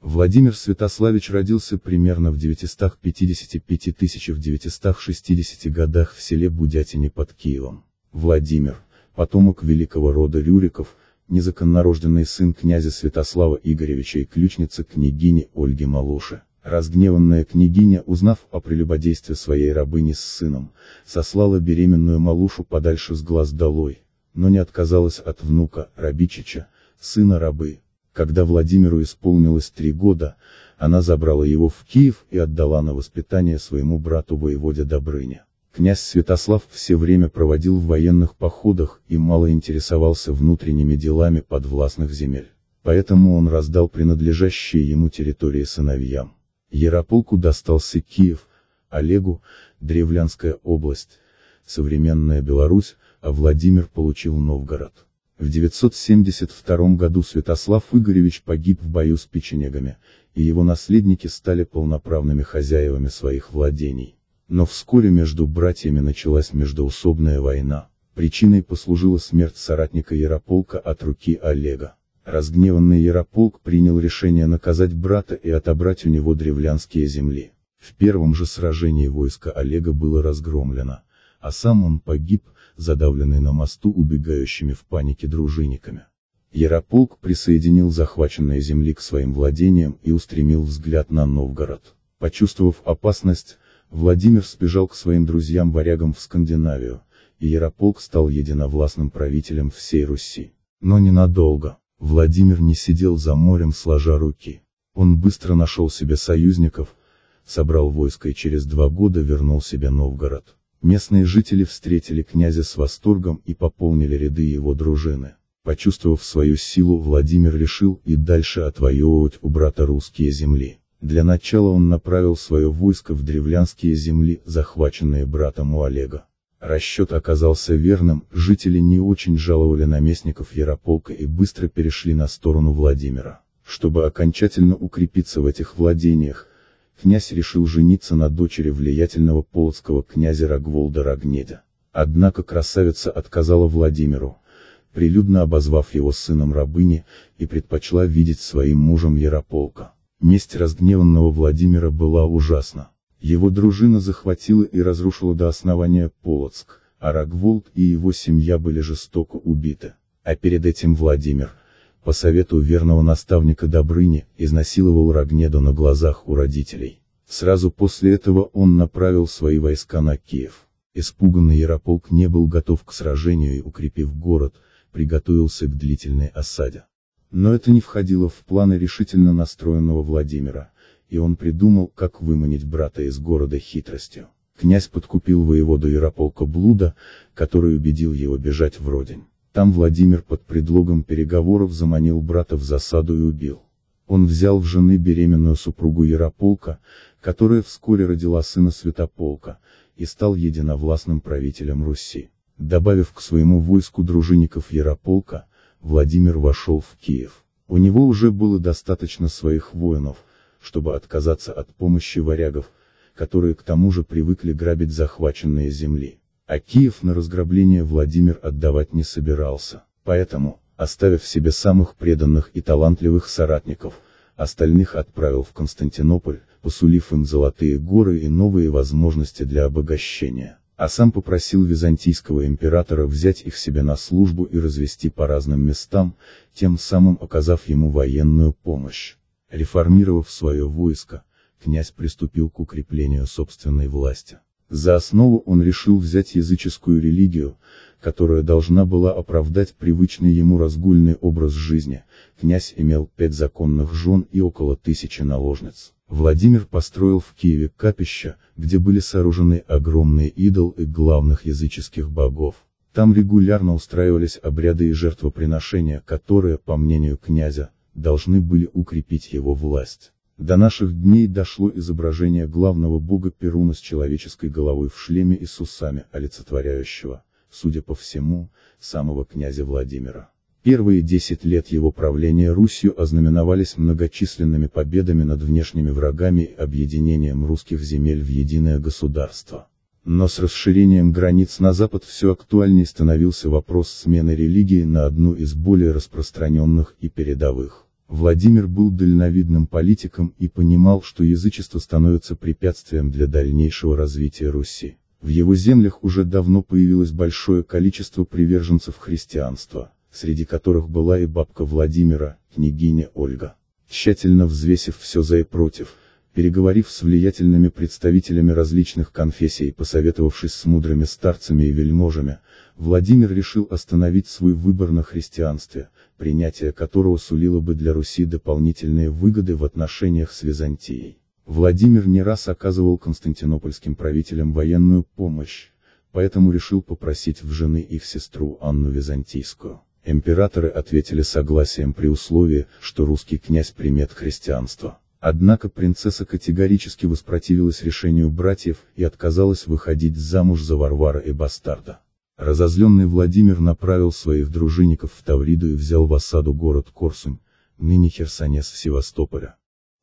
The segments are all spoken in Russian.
Владимир Святославич родился примерно в 955-960 годах в селе Будятине под Киевом. Владимир, потомок великого рода Рюриков, незаконнорожденный сын князя Святослава Игоревича и ключница княгини Ольги Малуши. Разгневанная княгиня, узнав о прелюбодействе своей рабыни с сыном, сослала беременную Малушу подальше с глаз долой, но не отказалась от внука, Рабичича, сына рабы, когда Владимиру исполнилось три года, она забрала его в Киев и отдала на воспитание своему брату воеводе Добрыне. Князь Святослав все время проводил в военных походах и мало интересовался внутренними делами подвластных земель. Поэтому он раздал принадлежащие ему территории сыновьям. Ярополку достался Киев, Олегу – Древлянская область, современная Беларусь, а Владимир получил Новгород. В 972 году Святослав Игоревич погиб в бою с печенегами, и его наследники стали полноправными хозяевами своих владений. Но вскоре между братьями началась междоусобная война. Причиной послужила смерть соратника Ярополка от руки Олега. Разгневанный Ярополк принял решение наказать брата и отобрать у него древлянские земли. В первом же сражении войско Олега было разгромлено а сам он погиб, задавленный на мосту убегающими в панике дружинниками. Ярополк присоединил захваченные земли к своим владениям и устремил взгляд на Новгород. Почувствовав опасность, Владимир сбежал к своим друзьям-варягам в Скандинавию, и Ярополк стал единовластным правителем всей Руси. Но ненадолго. Владимир не сидел за морем сложа руки. Он быстро нашел себе союзников, собрал войско и через два года вернул себе Новгород. Местные жители встретили князя с восторгом и пополнили ряды его дружины. Почувствовав свою силу, Владимир решил и дальше отвоевывать у брата русские земли. Для начала он направил свое войско в древлянские земли, захваченные братом у Олега. Расчет оказался верным, жители не очень жаловали наместников Ярополка и быстро перешли на сторону Владимира. Чтобы окончательно укрепиться в этих владениях, князь решил жениться на дочери влиятельного полоцкого князя Рогволда Рогнедя. Однако красавица отказала Владимиру, прилюдно обозвав его сыном рабыни, и предпочла видеть своим мужем Ярополка. Месть разгневанного Владимира была ужасна. Его дружина захватила и разрушила до основания Полоцк, а Рогволд и его семья были жестоко убиты. А перед этим Владимир, по совету верного наставника Добрыни, изнасиловал Рогнеду на глазах у родителей. Сразу после этого он направил свои войска на Киев. Испуганный Ярополк не был готов к сражению и, укрепив город, приготовился к длительной осаде. Но это не входило в планы решительно настроенного Владимира, и он придумал, как выманить брата из города хитростью. Князь подкупил воеводу Ярополка Блуда, который убедил его бежать в Родень. Там Владимир под предлогом переговоров заманил брата в засаду и убил. Он взял в жены беременную супругу Ярополка, которая вскоре родила сына Святополка, и стал единовластным правителем Руси. Добавив к своему войску дружинников Ярополка, Владимир вошел в Киев. У него уже было достаточно своих воинов, чтобы отказаться от помощи варягов, которые к тому же привыкли грабить захваченные земли. А Киев на разграбление Владимир отдавать не собирался, поэтому, оставив себе самых преданных и талантливых соратников, остальных отправил в Константинополь, посулив им золотые горы и новые возможности для обогащения, а сам попросил византийского императора взять их себе на службу и развести по разным местам, тем самым оказав ему военную помощь. Реформировав свое войско, князь приступил к укреплению собственной власти. За основу он решил взять языческую религию, которая должна была оправдать привычный ему разгульный образ жизни, князь имел пять законных жен и около тысячи наложниц. Владимир построил в Киеве капища, где были сооружены огромные идол и главных языческих богов. Там регулярно устраивались обряды и жертвоприношения, которые, по мнению князя, должны были укрепить его власть. До наших дней дошло изображение главного бога Перуна с человеческой головой в шлеме и с усами, олицетворяющего, судя по всему, самого князя Владимира. Первые десять лет его правления Русью ознаменовались многочисленными победами над внешними врагами и объединением русских земель в единое государство. Но с расширением границ на запад все актуальнее становился вопрос смены религии на одну из более распространенных и передовых. Владимир был дальновидным политиком и понимал, что язычество становится препятствием для дальнейшего развития Руси. В его землях уже давно появилось большое количество приверженцев христианства, среди которых была и бабка Владимира, княгиня Ольга. Тщательно взвесив все за и против, переговорив с влиятельными представителями различных конфессий и посоветовавшись с мудрыми старцами и вельможами, Владимир решил остановить свой выбор на христианстве, принятие которого сулило бы для Руси дополнительные выгоды в отношениях с Византией. Владимир не раз оказывал константинопольским правителям военную помощь, поэтому решил попросить в жены их сестру Анну Византийскую. Императоры ответили согласием при условии, что русский князь примет христианство. Однако принцесса категорически воспротивилась решению братьев и отказалась выходить замуж за Варвара и Бастарда. Разозленный Владимир направил своих дружинников в Тавриду и взял в осаду город Корсунь, ныне Херсонес Севастополя.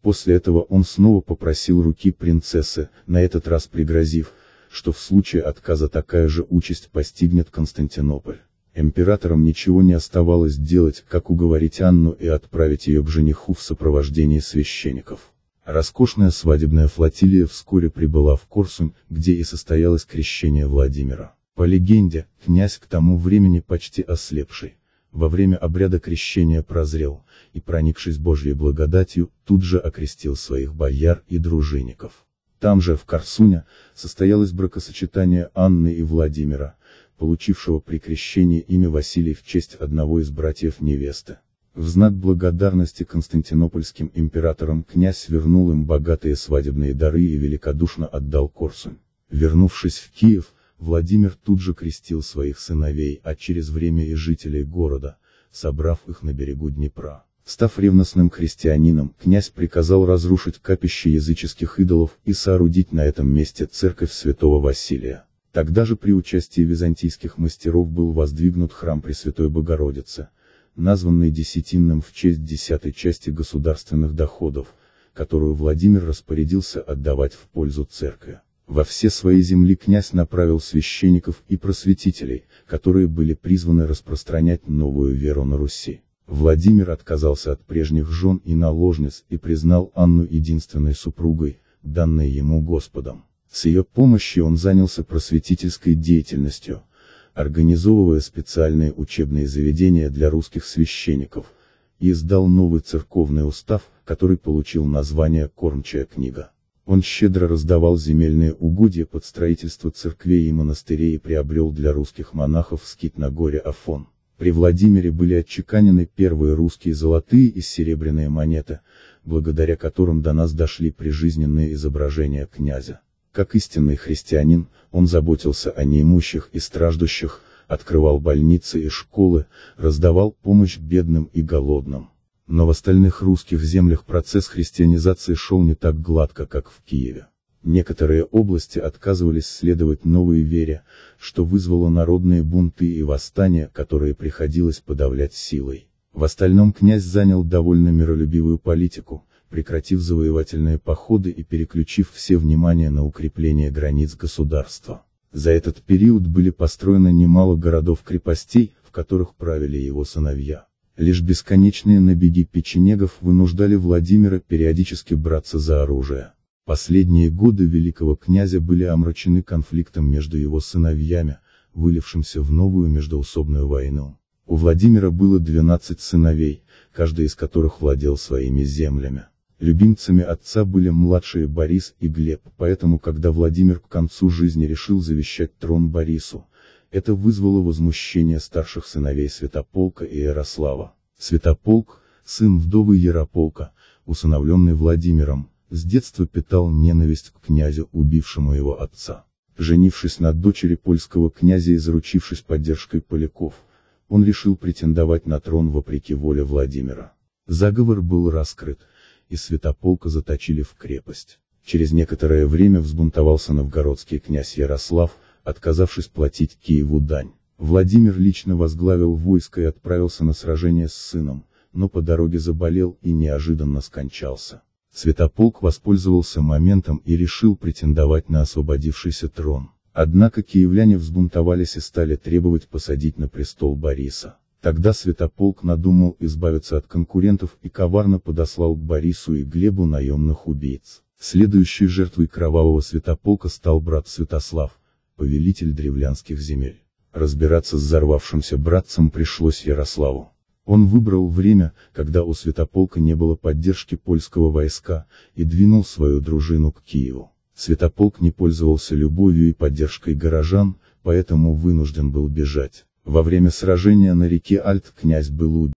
После этого он снова попросил руки принцессы, на этот раз пригрозив, что в случае отказа такая же участь постигнет Константинополь. Императорам ничего не оставалось делать, как уговорить Анну и отправить ее к жениху в сопровождении священников. Роскошная свадебная флотилия вскоре прибыла в Корсунь, где и состоялось крещение Владимира. По легенде, князь к тому времени почти ослепший, во время обряда крещения прозрел, и проникшись Божьей благодатью, тут же окрестил своих бояр и дружинников. Там же, в Корсуне, состоялось бракосочетание Анны и Владимира, получившего при крещении имя Василий в честь одного из братьев невесты. В знак благодарности константинопольским императорам князь вернул им богатые свадебные дары и великодушно отдал Корсунь. Вернувшись в Киев, Владимир тут же крестил своих сыновей, а через время и жителей города, собрав их на берегу Днепра. Став ревностным христианином, князь приказал разрушить капище языческих идолов и соорудить на этом месте церковь святого Василия. Тогда же при участии византийских мастеров был воздвигнут храм Пресвятой Богородицы, названный Десятинным в честь десятой части государственных доходов, которую Владимир распорядился отдавать в пользу церкви. Во все свои земли князь направил священников и просветителей, которые были призваны распространять новую веру на Руси. Владимир отказался от прежних жен и наложниц и признал Анну единственной супругой, данной ему Господом. С ее помощью он занялся просветительской деятельностью, организовывая специальные учебные заведения для русских священников, и издал новый церковный устав, который получил название «Кормчая книга». Он щедро раздавал земельные угодья под строительство церквей и монастырей и приобрел для русских монахов скит на горе Афон. При Владимире были отчеканены первые русские золотые и серебряные монеты, благодаря которым до нас дошли прижизненные изображения князя. Как истинный христианин, он заботился о неимущих и страждущих, открывал больницы и школы, раздавал помощь бедным и голодным. Но в остальных русских землях процесс христианизации шел не так гладко, как в Киеве. Некоторые области отказывались следовать новой вере, что вызвало народные бунты и восстания, которые приходилось подавлять силой. В остальном князь занял довольно миролюбивую политику, прекратив завоевательные походы и переключив все внимание на укрепление границ государства. За этот период были построены немало городов-крепостей, в которых правили его сыновья. Лишь бесконечные набеги печенегов вынуждали Владимира периодически браться за оружие. Последние годы великого князя были омрачены конфликтом между его сыновьями, вылившимся в новую междоусобную войну. У Владимира было 12 сыновей, каждый из которых владел своими землями. Любимцами отца были младшие Борис и Глеб, поэтому когда Владимир к концу жизни решил завещать трон Борису, это вызвало возмущение старших сыновей Святополка и Ярослава. Святополк, сын вдовы Ярополка, усыновленный Владимиром, с детства питал ненависть к князю, убившему его отца. Женившись на дочери польского князя и заручившись поддержкой поляков, он решил претендовать на трон вопреки воле Владимира. Заговор был раскрыт и святополка заточили в крепость. Через некоторое время взбунтовался новгородский князь Ярослав, отказавшись платить Киеву дань. Владимир лично возглавил войско и отправился на сражение с сыном, но по дороге заболел и неожиданно скончался. Святополк воспользовался моментом и решил претендовать на освободившийся трон. Однако киевляне взбунтовались и стали требовать посадить на престол Бориса. Тогда Святополк надумал избавиться от конкурентов и коварно подослал к Борису и Глебу наемных убийц. Следующей жертвой кровавого Святополка стал брат Святослав, повелитель древлянских земель. Разбираться с взорвавшимся братцем пришлось Ярославу. Он выбрал время, когда у Святополка не было поддержки польского войска, и двинул свою дружину к Киеву. Святополк не пользовался любовью и поддержкой горожан, поэтому вынужден был бежать. Во время сражения на реке Альт князь был убит.